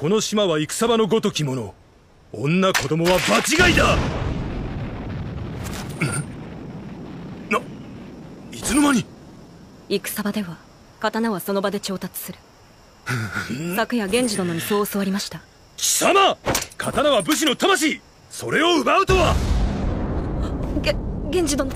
この島は戦場のごときもの女子供は場違いだないつの間に戦場では刀はその場で調達する昨夜源氏殿にそう教わりました貴様刀は武士の魂それを奪うとはげ源氏殿